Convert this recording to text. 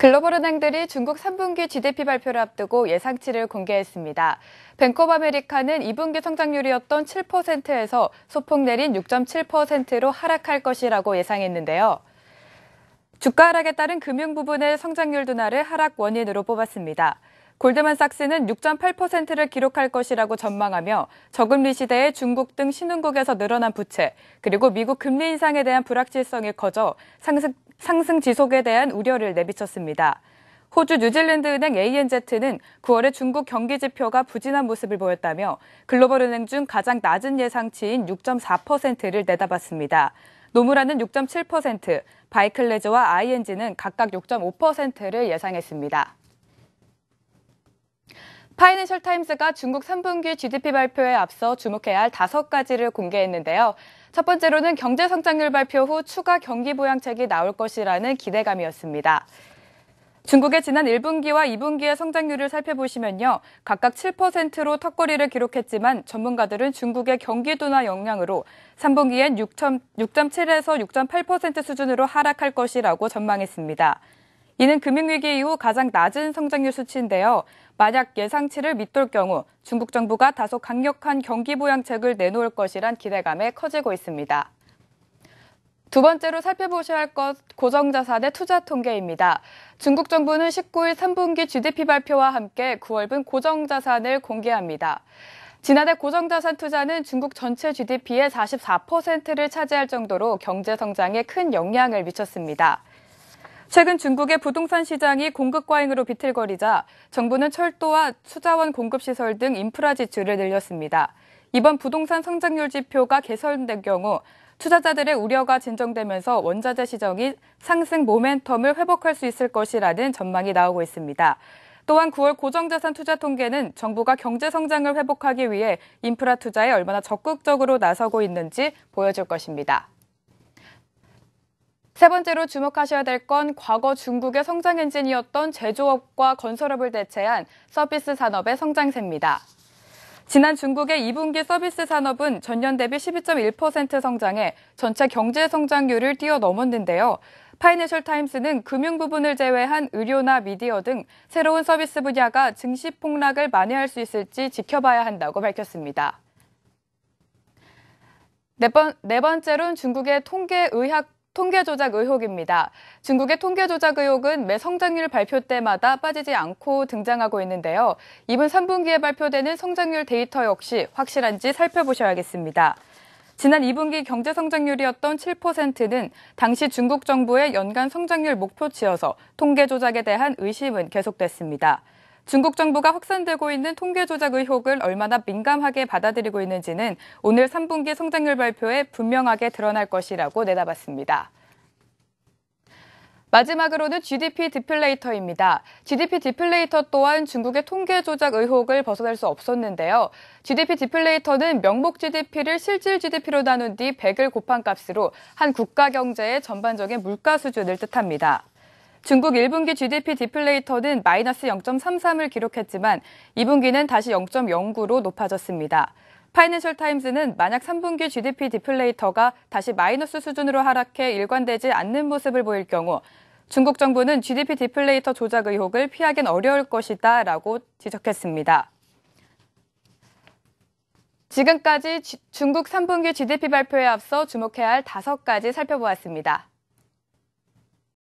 글로벌 은행들이 중국 3분기 GDP 발표를 앞두고 예상치를 공개했습니다. 뱅크 오브 아메리카는 2분기 성장률이었던 7%에서 소폭 내린 6.7%로 하락할 것이라고 예상했는데요. 주가 하락에 따른 금융 부분의 성장률 둔화를 하락 원인으로 뽑았습니다. 골드만삭스는 6.8%를 기록할 것이라고 전망하며 저금리 시대에 중국 등 신흥국에서 늘어난 부채, 그리고 미국 금리 인상에 대한 불확실성이 커져 상승, 상승 지속에 대한 우려를 내비쳤습니다. 호주 뉴질랜드 은행 ANZ는 9월에 중국 경기 지표가 부진한 모습을 보였다며 글로벌 은행 중 가장 낮은 예상치인 6.4%를 내다봤습니다. 노무라는 6.7%, 바이클레즈와 ING는 각각 6.5%를 예상했습니다. 파이낸셜 타임스가 중국 3분기 GDP 발표에 앞서 주목해야 할 다섯 가지를 공개했는데요. 첫 번째로는 경제 성장률 발표 후 추가 경기 부양책이 나올 것이라는 기대감이었습니다. 중국의 지난 1분기와 2분기의 성장률을 살펴보시면요. 각각 7%로 턱걸이를 기록했지만 전문가들은 중국의 경기 둔화 영향으로 3분기엔 6.7에서 6.8% 수준으로 하락할 것이라고 전망했습니다. 이는 금융위기 이후 가장 낮은 성장률 수치인데요. 만약 예상치를 밑돌 경우 중국 정부가 다소 강력한 경기 보양책을 내놓을 것이란 기대감에 커지고 있습니다. 두 번째로 살펴보셔야 할 것 고정자산의 투자 통계입니다. 중국 정부는 19일 3분기 GDP 발표와 함께 9월분 고정자산을 공개합니다. 지난해 고정자산 투자는 중국 전체 GDP의 44%를 차지할 정도로 경제 성장에 큰 영향을 미쳤습니다. 최근 중국의 부동산 시장이 공급 과잉으로 비틀거리자 정부는 철도와 수자원 공급 시설 등 인프라 지출을 늘렸습니다. 이번 부동산 성장률 지표가 개선된 경우 투자자들의 우려가 진정되면서 원자재 시장이 상승 모멘텀을 회복할 수 있을 것이라는 전망이 나오고 있습니다. 또한 9월 고정자산 투자 통계는 정부가 경제 성장을 회복하기 위해 인프라 투자에 얼마나 적극적으로 나서고 있는지 보여줄 것입니다. 세 번째로 주목하셔야 될 건 과거 중국의 성장 엔진이었던 제조업과 건설업을 대체한 서비스 산업의 성장세입니다. 지난 중국의 2분기 서비스 산업은 전년 대비 12.1% 성장해 전체 경제 성장률을 뛰어넘었는데요. 파이낸셜 타임스는 금융 부분을 제외한 의료나 미디어 등 새로운 서비스 분야가 증시 폭락을 만회할 수 있을지 지켜봐야 한다고 밝혔습니다. 네, 번, 네 번째로는 중국의 통계 의학 통계 조작 의혹입니다. 중국의 통계 조작 의혹은 매 성장률 발표 때마다 빠지지 않고 등장하고 있는데요. 이번 3분기에 발표되는 성장률 데이터 역시 확실한지 살펴보셔야겠습니다. 지난 2분기 경제 성장률이었던 7%는 당시 중국 정부의 연간 성장률 목표치여서 통계 조작에 대한 의심은 계속됐습니다. 중국 정부가 확산되고 있는 통계 조작 의혹을 얼마나 민감하게 받아들이고 있는지는 오늘 3분기 성장률 발표에 분명하게 드러날 것이라고 내다봤습니다. 마지막으로는 GDP 디플레이터입니다. GDP 디플레이터 또한 중국의 통계 조작 의혹을 벗어날 수 없었는데요. GDP 디플레이터는 명목 GDP를 실질 GDP로 나눈 뒤 100을 곱한 값으로 한 국가 경제의 전반적인 물가 수준을 뜻합니다. 중국 1분기 GDP 디플레이터는 마이너스 0.33을 기록했지만 2분기는 다시 0.09로 높아졌습니다. 파이낸셜 타임즈는 만약 3분기 GDP 디플레이터가 다시 마이너스 수준으로 하락해 일관되지 않는 모습을 보일 경우 중국 정부는 GDP 디플레이터 조작 의혹을 피하긴 어려울 것이다 라고 지적했습니다. 지금까지 중국 3분기 GDP 발표에 앞서 주목해야 할5 가지 살펴보았습니다.